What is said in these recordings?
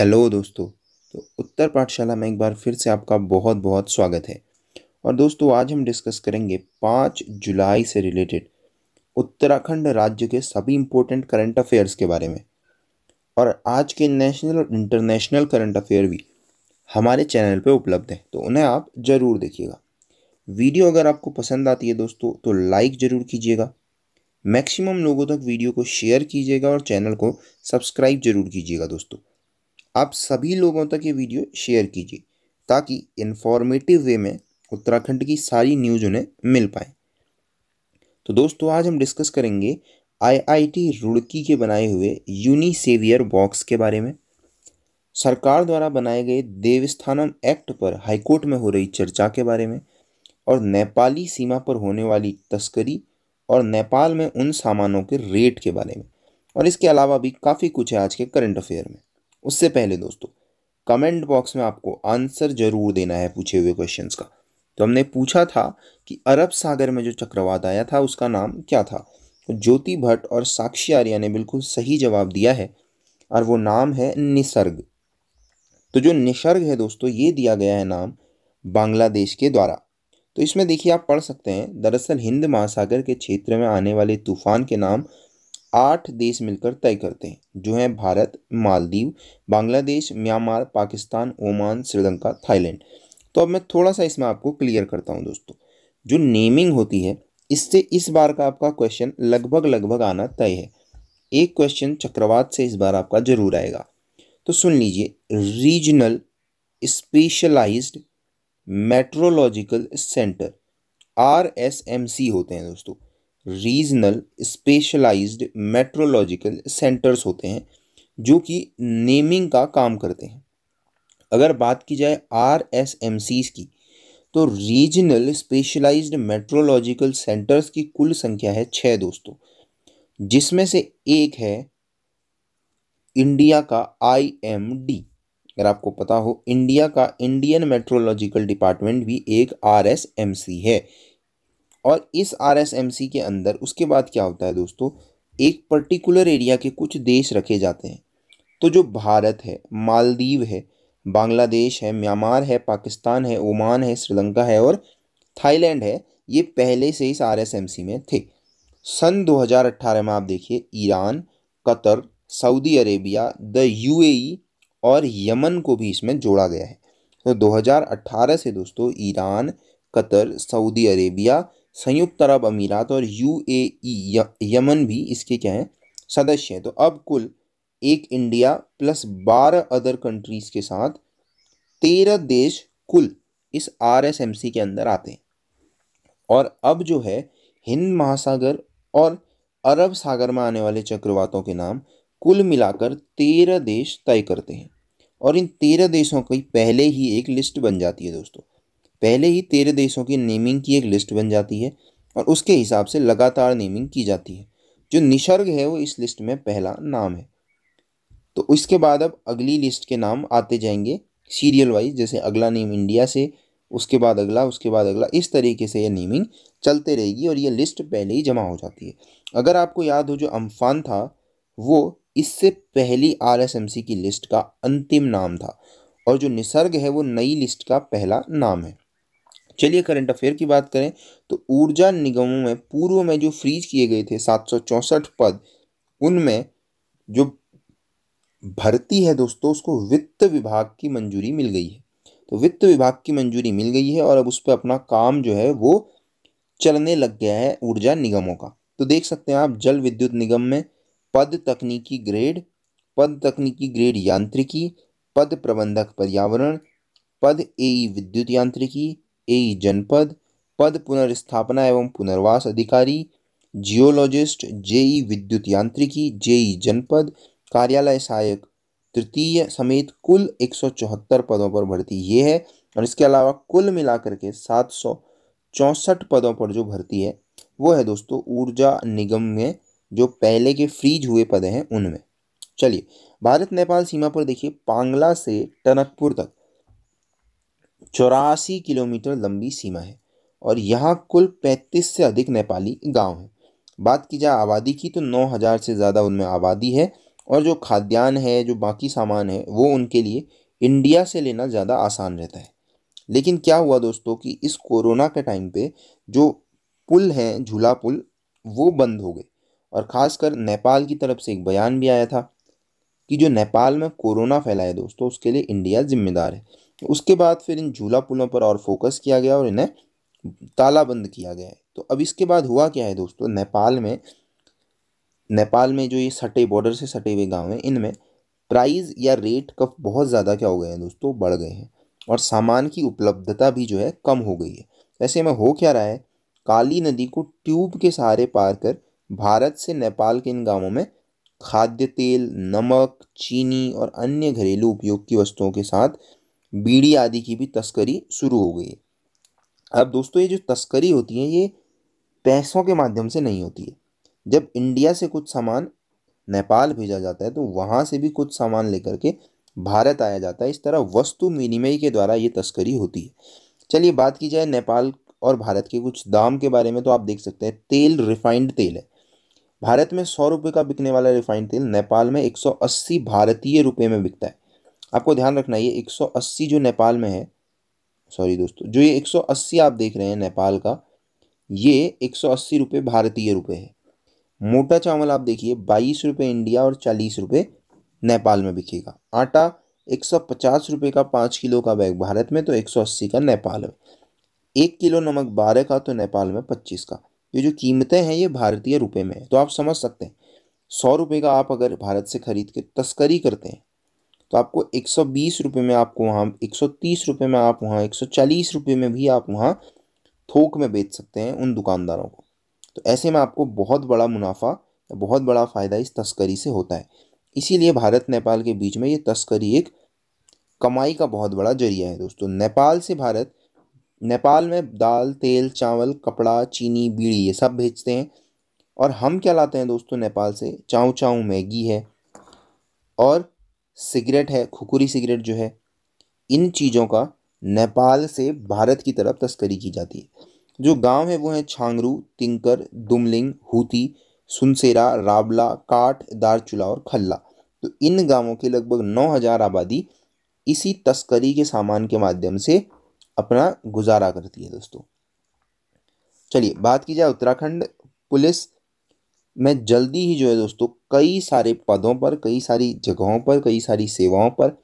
hello दोस्तों तो उत्तर पाठशाला में एक बार फिर से आपका बहुत बहुत स्वागत है और दोस्तों आज हम डिस्कस करेंगे पाँच जुलाई से रिलेटेड उत्तराखंड राज्य के सभी इम्पोर्टेंट करंट अफेयर्स के बारे में और आज के नेशनल और इंटरनेशनल करंट अफेयर भी हमारे चैनल पे उपलब्ध हैं तो उन्हें आप ज़रूर देखिएगा वीडियो अगर आपको पसंद आती है दोस्तों तो लाइक ज़रूर कीजिएगा मैक्सिमम लोगों तक वीडियो को शेयर कीजिएगा और चैनल को सब्सक्राइब जरूर कीजिएगा दोस्तों आप सभी लोगों तक ये वीडियो शेयर कीजिए ताकि इन्फॉर्मेटिव वे में उत्तराखंड की सारी न्यूज उन्हें मिल पाए तो दोस्तों आज हम डिस्कस करेंगे आईआईटी रुड़की के बनाए हुए यूनिसेवियर बॉक्स के बारे में सरकार द्वारा बनाए गए देवस्थानम एक्ट पर हाईकोर्ट में हो रही चर्चा के बारे में और नेपाली सीमा पर होने वाली तस्करी और नेपाल में उन सामानों के रेट के बारे में और इसके अलावा भी काफ़ी कुछ है आज के करंट अफेयर में उससे पहले दोस्तों कमेंट बॉक्स में आपको आंसर जरूर देना है पूछे हुए क्वेश्चंस का तो हमने पूछा था कि अरब सागर में जो चक्रवात आया था उसका नाम क्या था तो ज्योति भट्ट और साक्षी आर्या ने बिल्कुल सही जवाब दिया है और वो नाम है निसर्ग तो जो निसर्ग है दोस्तों ये दिया गया है नाम बांग्लादेश के द्वारा तो इसमें देखिए आप पढ़ सकते हैं दरअसल हिंद महासागर के क्षेत्र में आने वाले तूफान के नाम आठ देश मिलकर तय करते हैं जो हैं Bharat Maldives Bangladesh Myanmar Pakistan Oman Sri Lanka Thailand तो अब मैं थोड़ा सा इसमें आपको क्लियर करता हूँ दोस्तों जो नेमिंग होती है इससे इस बार का आपका क्वेश्चन लगभग लगभग आना तय है एक क्वेश्चन चक्रवात से इस बार आपका जरूर आएगा तो सुन लीजिए regional specialised meteorological centre R S M C होते हैं दोस्तों रीजनल स्पेशलाइज्ड मेट्रोलॉजिकल सेंटर्स होते हैं जो कि नेमिंग का काम करते हैं अगर बात की जाए आर एस एम सी की तो रीजनल स्पेशलाइज्ड मेट्रोलॉजिकल सेंटर्स की कुल संख्या है छः दोस्तों जिसमें से एक है इंडिया का आई एम डी अगर आपको पता हो इंडिया का इंडियन मेट्रोलॉजिकल डिपार्टमेंट भी एक आर एस एम सी है और इस आर के अंदर उसके बाद क्या होता है दोस्तों एक पर्टिकुलर एरिया के कुछ देश रखे जाते हैं तो जो भारत है मालदीव है बांग्लादेश है म्यांमार है पाकिस्तान है ओमान है श्रीलंका है और थाईलैंड है ये पहले से इस आर में थे सन 2018 में आप देखिए Iran Qatar Saudi Arabia the UAE और यमन को भी इसमें जोड़ा गया है तो 2018 से दोस्तों ईरान कतर सऊदी अरेबिया संयुक्त अरब अमीरात और यूएई यमन भी इसके क्या हैं सदस्य हैं तो अब कुल एक इंडिया प्लस बारह अदर कंट्रीज़ के साथ तेरह देश कुल इस आरएसएमसी के अंदर आते हैं और अब जो है हिंद महासागर और अरब सागर में आने वाले चक्रवातों के नाम कुल मिलाकर तेरह देश तय करते हैं और इन तेरह देशों की पहले ही एक लिस्ट बन जाती है दोस्तों पहले ही तेरह देशों की नेमिंग की एक लिस्ट बन जाती है और उसके हिसाब से लगातार नेमिंग की जाती है जो निसर्ग है वो इस लिस्ट में पहला नाम है तो इसके बाद अब अगली लिस्ट के नाम आते जाएंगे सीरियल वाइज जैसे अगला नेम इंडिया से उसके बाद अगला उसके बाद अगला इस तरीके से ये नेमिंग चलते रहेगी और ये लिस्ट पहले ही जमा हो जाती है अगर आपको याद हो जो अम्फान था वो इससे पहली आर की लिस्ट का अंतिम नाम था और जो निसर्ग है वो नई लिस्ट का पहला नाम है चलिए करंट अफेयर की बात करें तो ऊर्जा निगमों में पूर्व में जो फ्रीज किए गए थे सात पद उनमें जो भर्ती है दोस्तों उसको वित्त विभाग की मंजूरी मिल गई है तो वित्त विभाग की मंजूरी मिल गई है और अब उस पर अपना काम जो है वो चलने लग गया है ऊर्जा निगमों का तो देख सकते हैं आप जल विद्युत निगम में पद तकनीकी ग्रेड पद तकनीकी ग्रेड यांत्रिकी पद प्रबंधक पर्यावरण पद ए e विद्युत यांत्रिकी ए जनपद पद पुनर्स्थापना एवं पुनर्वास अधिकारी जियोलॉजिस्ट जेई विद्युत यांत्रिकी जेई जनपद कार्यालय सहायक तृतीय समेत कुल 174 पदों पर भर्ती ये है और इसके अलावा कुल मिलाकर के सात पदों पर जो भर्ती है वो है दोस्तों ऊर्जा निगम में जो पहले के फ्रीज हुए पद हैं उनमें चलिए भारत नेपाल सीमा पर देखिए पांगला से टनकपुर तक चौरासी किलोमीटर लंबी सीमा है और यहाँ कुल पैंतीस से अधिक नेपाली गांव हैं बात की जाए आबादी की तो नौ हज़ार से ज़्यादा उनमें आबादी है और जो खाद्यान्न है जो बाकी सामान है वो उनके लिए इंडिया से लेना ज़्यादा आसान रहता है लेकिन क्या हुआ दोस्तों कि इस कोरोना के टाइम पे जो पुल हैं झूला पुल वो बंद हो गए और ख़ासकर नेपाल की तरफ से एक बयान भी आया था कि जो नेपाल में कोरोना फैला है दोस्तों उसके लिए इंडिया जिम्मेदार है उसके बाद फिर इन झूला पुलों पर और फोकस किया गया और इन्हें तालाबंद किया गया है तो अब इसके बाद हुआ क्या है दोस्तों नेपाल में नेपाल में जो ये सटे बॉर्डर से सटे हुए गाँव हैं इनमें प्राइस या रेट कब बहुत ज़्यादा क्या हो गए हैं दोस्तों बढ़ गए हैं और सामान की उपलब्धता भी जो है कम हो गई है ऐसे में हो क्या रहा है काली नदी को ट्यूब के सहारे पार कर भारत से नेपाल के इन गांवों में खाद्य तेल नमक चीनी और अन्य घरेलू उपयोग की वस्तुओं के साथ बीड़ी आदि की भी तस्करी शुरू हो गई अब दोस्तों ये जो तस्करी होती है ये पैसों के माध्यम से नहीं होती है जब इंडिया से कुछ सामान नेपाल भेजा जाता है तो वहाँ से भी कुछ सामान लेकर के भारत आया जाता है इस तरह वस्तु विनिमय के द्वारा ये तस्करी होती है चलिए बात की जाए नेपाल और भारत के कुछ दाम के बारे में तो आप देख सकते हैं तेल रिफाइंड तेल है भारत में सौ रुपये का बिकने वाला रिफाइंड तेल नेपाल में अस्सी भारतीय रुपये में बिकता है आपको ध्यान रखना ये अस्सी जो नेपाल में है सॉरी दोस्तों जो ये 180 आप देख रहे हैं नेपाल का ये 180 रुपये भारतीय रुपये है मोटा चावल आप देखिए बाईस रुपये इंडिया और चालीस रुपये नेपाल में बिकेगा आटा एक सौ पचास रुपये का पाँच किलो का बैग भारत में तो एक सौ अस्सी का नेपाल में एक किलो नमक बारह का तो नेपाल में पच्चीस का ये जो कीमतें हैं ये भारतीय रुपए में है तो आप समझ सकते हैं सौ रुपये का आप अगर भारत से ख़रीद के तस्करी करते हैं तो आपको एक सौ बीस रुपये में आपको वहाँ एक सौ तीस रुपये में आप वहाँ एक सौ चालीस रुपये में भी आप वहाँ थोक में बेच सकते हैं उन दुकानदारों को तो ऐसे में आपको बहुत बड़ा मुनाफा बहुत बड़ा फ़ायदा इस तस्करी से होता है इसीलिए भारत नेपाल के बीच में ये तस्करी एक कमाई का बहुत बड़ा जरिया है दोस्तों नेपाल से भारत नेपाल में दाल तेल चावल कपड़ा चीनी बीड़ी ये सब भेजते हैं और हम क्या लाते हैं दोस्तों नेपाल से चाऊ चाऊ मैगी है और सिगरेट है खुकुरी सिगरेट जो है इन चीज़ों का नेपाल से भारत की तरफ तस्करी की जाती है जो गांव है वो हैं छांगरू तिंकर दुमलिंग हुती सुनसेरा राबला काट दारचूला और खल्ला तो इन गांवों की लगभग 9000 आबादी इसी तस्करी के सामान के माध्यम से अपना गुजारा करती है दोस्तों चलिए बात की जाए उत्तराखंड पुलिस में जल्दी ही जो है दोस्तों कई सारे पदों पर कई सारी जगहों पर कई सारी सेवाओं पर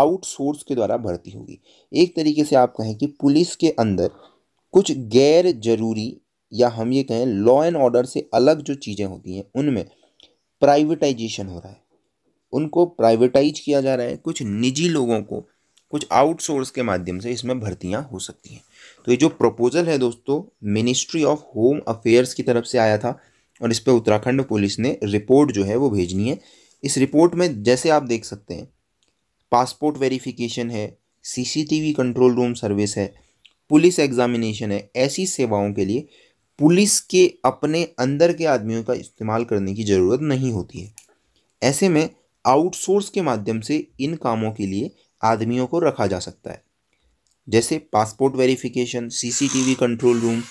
आउटसोर्स के द्वारा भर्ती होगी एक तरीके से आप कहें कि पुलिस के अंदर कुछ गैर जरूरी या हम ये कहें लॉ एंड ऑर्डर से अलग जो चीज़ें होती हैं उनमें प्राइवेटाइजेशन हो रहा है उनको प्राइवेटाइज किया जा रहा है कुछ निजी लोगों को कुछ आउटसोर्स के माध्यम से इसमें भर्तियाँ हो सकती हैं तो ये जो प्रपोजल है दोस्तों मिनिस्ट्री ऑफ होम अफेयर्स की तरफ से आया था और इस पर उत्तराखंड पुलिस ने रिपोर्ट जो है वो भेजनी है इस रिपोर्ट में जैसे आप देख सकते हैं पासपोर्ट वेरिफिकेशन है सीसीटीवी कंट्रोल रूम सर्विस है पुलिस एग्जामिनेशन है ऐसी सेवाओं के लिए पुलिस के अपने अंदर के आदमियों का इस्तेमाल करने की ज़रूरत नहीं होती है ऐसे में आउटसोर्स के माध्यम से इन कामों के लिए आदमियों को रखा जा सकता है जैसे passport verification CCTV control room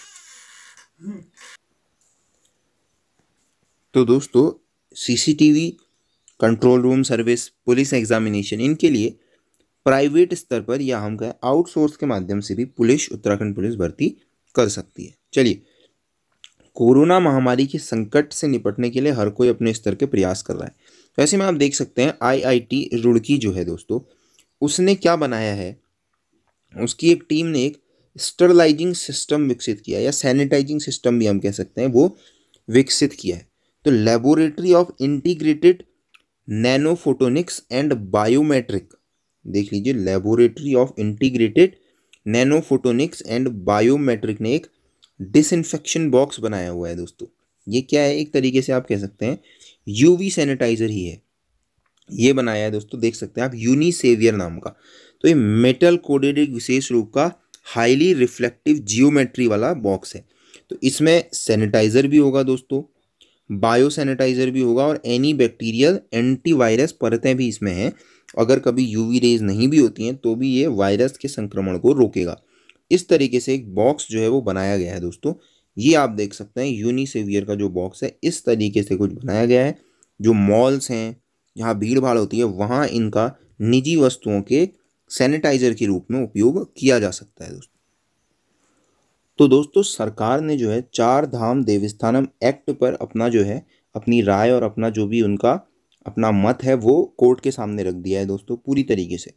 तो दोस्तों CCTV control room service police examination इनके लिए प्राइवेट स्तर पर या हम कहें आउटसोर्स के माध्यम से भी पुलिस उत्तराखंड पुलिस भर्ती कर सकती है चलिए कोरोना महामारी के संकट से निपटने के लिए हर कोई अपने स्तर के प्रयास कर रहा है वैसे में आप देख सकते हैं आईआईटी रुड़की जो है दोस्तों उसने क्या बनाया है उसकी एक टीम ने एक स्टरलाइजिंग सिस्टम विकसित किया या सैनिटाइजिंग सिस्टम भी हम कह सकते हैं वो विकसित किया है तो laboratory of integrated nanophotonics and biometric देख लीजिए laboratory of integrated nanophotonics and biometric ने एक डिसइंफेक्शन बॉक्स बनाया हुआ है दोस्तों ये क्या है एक तरीके से आप कह सकते हैं यूवी सैनिटाइज़र ही है ये बनाया है दोस्तों देख सकते हैं आप यूनिसेवियर नाम का तो ये मेटल कोडेड एक विशेष रूप का हाईली रिफ्लेक्टिव जियोमेट्री वाला बॉक्स है तो इसमें सैनिटाइज़र भी होगा दोस्तों बायो सैनिटाइज़र भी होगा और एनी बैक्टीरियल एंटीवायरस परतें भी इसमें हैं अगर कभी यूवी रेज नहीं भी होती हैं तो भी ये वायरस के संक्रमण को रोकेगा इस तरीके से एक बॉक्स जो है वो बनाया गया है दोस्तों ये आप देख सकते हैं यूनिसेवियर का जो बॉक्स है इस तरीके से कुछ बनाया गया है जो मॉल्स हैं जहाँ भीड़ भाड़ होती है वहाँ इनका निजी वस्तुओं के सैनिटाइजर के रूप में उपयोग किया जा सकता है दोस्तों तो दोस्तों सरकार ने जो है चार धाम देवस्थानम एक्ट पर अपना जो है अपनी राय और अपना जो भी उनका अपना मत है वो कोर्ट के सामने रख दिया है दोस्तों पूरी तरीके से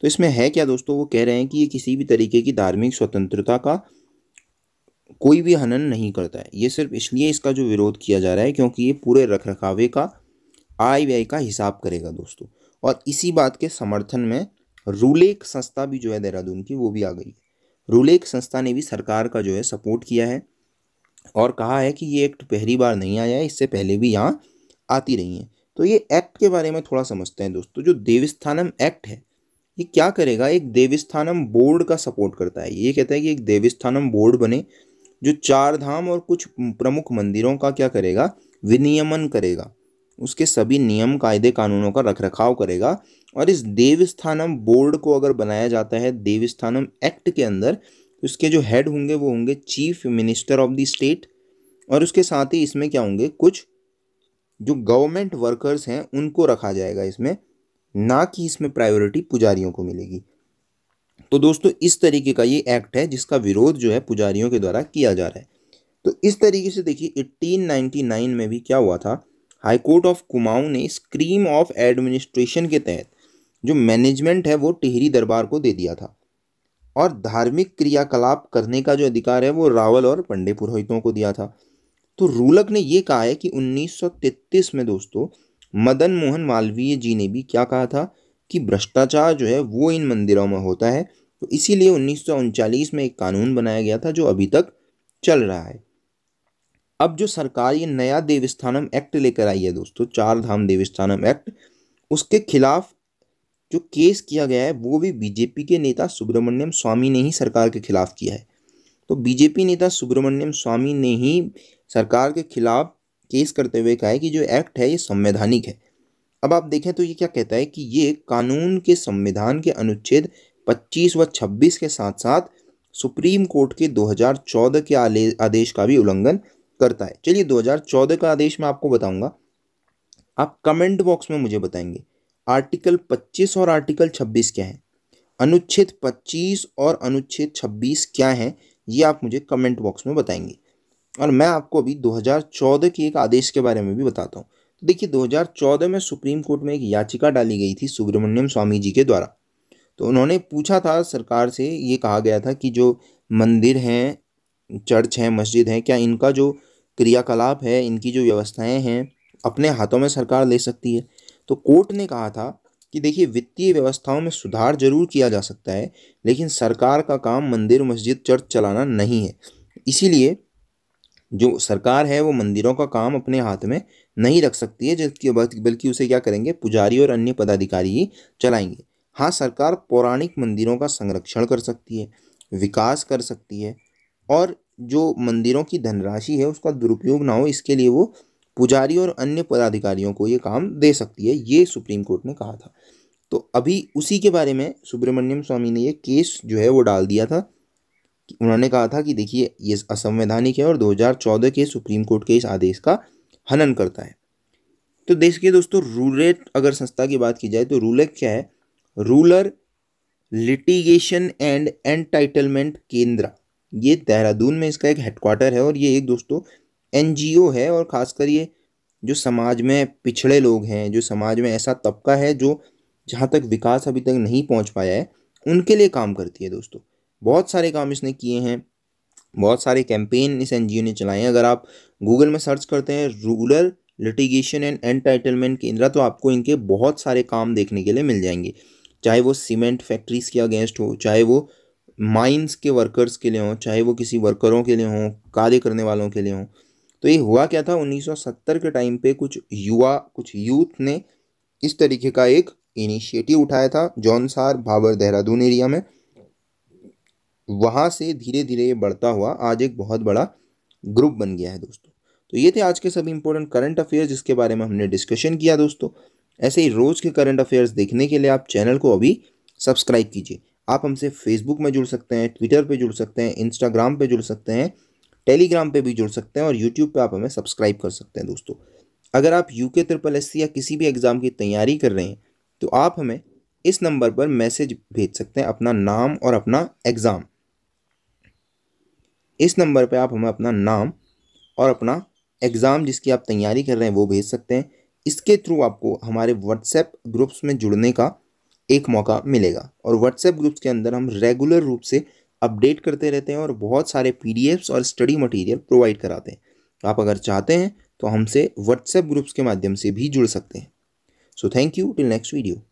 तो इसमें है क्या दोस्तों वो कह रहे हैं कि ये किसी भी तरीके की धार्मिक स्वतंत्रता का कोई भी हनन नहीं करता है ये सिर्फ इसलिए इसका जो विरोध किया जा रहा है क्योंकि ये पूरे रख रखावे का आय व्यय का हिसाब करेगा दोस्तों और इसी बात के समर्थन में रूलेख संस्था भी जो है देहरादून की वो भी आ गई है रूलेख संस्था ने भी सरकार का जो है सपोर्ट किया है और कहा है कि ये एक्ट पहली बार नहीं आया है इससे पहले भी यहाँ आती रही हैं तो ये एक्ट के बारे में थोड़ा समझते हैं दोस्तों जो देवस्थानम एक्ट है ये क्या करेगा एक देवस्थानम बोर्ड का सपोर्ट करता है ये कहता है कि एक देवस्थानम बोर्ड बने जो चार धाम और कुछ प्रमुख मंदिरों का क्या करेगा विनियमन करेगा उसके सभी नियम कायदे कानूनों का रख रखाव करेगा और इस देवस्थानम बोर्ड को अगर बनाया जाता है देवस्थानम एक्ट के अंदर उसके तो जो हेड होंगे वो होंगे chief minister of the state और उसके साथ ही इसमें क्या होंगे कुछ जो गवर्नमेंट वर्कर्स हैं उनको रखा जाएगा इसमें ना कि इसमें प्रायोरिटी पुजारियों को मिलेगी तो दोस्तों इस तरीके का ये एक्ट है जिसका विरोध जो है पुजारियों के द्वारा किया जा रहा है तो इस तरीके से देखिए 1899 में भी क्या हुआ था हाईकोर्ट ऑफ कुमाऊं ने स्क्रीम ऑफ एडमिनिस्ट्रेशन के तहत जो मैनेजमेंट है वो टिहरी दरबार को दे दिया था और धार्मिक क्रियाकलाप करने का जो अधिकार है वो रावल और पंडे पुरोहितों को दिया था तो रूलक ने ये कहा है कि 1933 में दोस्तों मदन मोहन मालवीय जी ने भी क्या कहा था कि भ्रष्टाचार जो है वो इन मंदिरों में होता है तो इसीलिए उन्नीस में एक कानून बनाया गया था जो अभी तक चल रहा है अब जो सरकार ये नया देवस्थानम एक्ट लेकर आई है दोस्तों चार धाम देवस्थानम एक्ट उसके खिलाफ जो केस किया गया है वो भी बीजेपी के नेता सुब्रमण्यम स्वामी ने ही सरकार के खिलाफ किया है तो बीजेपी नेता सुब्रमण्यम स्वामी ने ही सरकार के खिलाफ केस करते हुए कहा है कि जो एक्ट है ये संवैधानिक है अब आप देखें तो ये क्या कहता है कि ये कानून के संविधान के अनुच्छेद 25 व 26 के साथ साथ सुप्रीम कोर्ट के 2014 के आदेश का भी उल्लंघन करता है चलिए 2014 का आदेश मैं आपको बताऊंगा आप कमेंट बॉक्स में मुझे बताएंगे आर्टिकल 25 और आर्टिकल 26 क्या है अनुच्छेद 25 और अनुच्छेद 26 क्या है ये आप मुझे कमेंट बॉक्स में बताएंगे और मैं आपको अभी 2014 के एक आदेश के बारे में भी बताता हूँ तो देखिए 2014 में सुप्रीम कोर्ट में एक याचिका डाली गई थी सुब्रमण्यम स्वामी जी के द्वारा तो उन्होंने पूछा था सरकार से ये कहा गया था कि जो मंदिर हैं चर्च हैं मस्जिद हैं क्या इनका जो क्रियाकलाप है इनकी जो व्यवस्थाएं हैं अपने हाथों में सरकार ले सकती है तो कोर्ट ने कहा था कि देखिए वित्तीय व्यवस्थाओं में सुधार जरूर किया जा सकता है लेकिन सरकार का काम मंदिर मस्जिद चर्च चलाना नहीं है इसीलिए जो सरकार है वो मंदिरों का काम अपने हाथ में नहीं रख सकती है जबकि बल्कि उसे क्या करेंगे पुजारी और अन्य पदाधिकारी ही चलाएंगे हाँ सरकार पौराणिक मंदिरों का संरक्षण कर सकती है विकास कर सकती है और जो मंदिरों की धनराशि है उसका दुरुपयोग ना हो इसके लिए वो पुजारी और अन्य पदाधिकारियों को ये काम दे सकती है ये सुप्रीम कोर्ट ने कहा था तो अभी उसी के बारे में सुब्रमण्यम स्वामी ने ये केस जो है वो डाल दिया था उन्होंने कहा था कि देखिए ये असंवैधानिक है और 2014 के सुप्रीम कोर्ट के इस आदेश का हनन करता है तो देश के दोस्तों रूलेट अगर संस्था की बात की जाए तो रूलेट क्या है रूलर लिटिगेशन एंड एंटाइटलमेंट केंद्र ये देहरादून में इसका एक हेडक्वार्टर है और ये एक दोस्तों एन है और ख़ासकर ये जो समाज में पिछड़े लोग हैं जो समाज में ऐसा तबका है जो जहाँ तक विकास अभी तक नहीं पहुँच पाया है उनके लिए काम करती है दोस्तों बहुत सारे काम इसने किए हैं बहुत सारे कैंपेन इस एन ने चलाए हैं अगर आप गूगल में सर्च करते हैं रूरल लिटिगेशन एंड एंटाइटलमेंट केंद्र तो आपको इनके बहुत सारे काम देखने के लिए मिल जाएंगे चाहे वो सीमेंट फैक्ट्रीज़ के अगेंस्ट हो चाहे वो माइंस के वर्कर्स के लिए हों चाहे वो किसी वर्करों के लिए हों कार्य करने वालों के लिए हों तो ये हुआ क्या था 1970 के टाइम पे कुछ युवा कुछ यूथ ने इस तरीके का एक इनिशिएटिव उठाया था जौनसार भाबर देहरादून एरिया में वहाँ से धीरे धीरे ये बढ़ता हुआ आज एक बहुत बड़ा ग्रुप बन गया है दोस्तों तो ये थे आज के सभी इंपॉर्टेंट करंट अफेयर्स जिसके बारे में हमने डिस्कशन किया दोस्तों ऐसे ही रोज़ के करंट अफेयर्स देखने के लिए आप चैनल को अभी सब्सक्राइब कीजिए आप हमसे फेसबुक में जुड़ सकते हैं ट्विटर पे जुड़ सकते हैं इंस्टाग्राम पे जुड़ सकते हैं टेलीग्राम पे भी जुड़ सकते हैं और यूट्यूब पे आप हमें सब्सक्राइब कर सकते हैं दोस्तों अगर आप यू के ट्रिपल एस या किसी भी एग्ज़ाम की तैयारी कर रहे हैं तो आप हमें इस नंबर पर मैसेज भेज सकते हैं अपना नाम और अपना एग्ज़ाम इस नंबर पर आप हमें अपना नाम और अपना एग्ज़ाम जिसकी आप तैयारी कर रहे हैं वो भेज सकते हैं इसके थ्रू आपको हमारे व्हाट्सएप ग्रुप्स में जुड़ने का एक मौका मिलेगा और व्हाट्सएप ग्रुप्स के अंदर हम रेगुलर रूप से अपडेट करते रहते हैं और बहुत सारे पी और स्टडी मटीरियल प्रोवाइड कराते हैं आप अगर चाहते हैं तो हमसे व्हाट्सएप ग्रुप्स के माध्यम से भी जुड़ सकते हैं so thank you till next video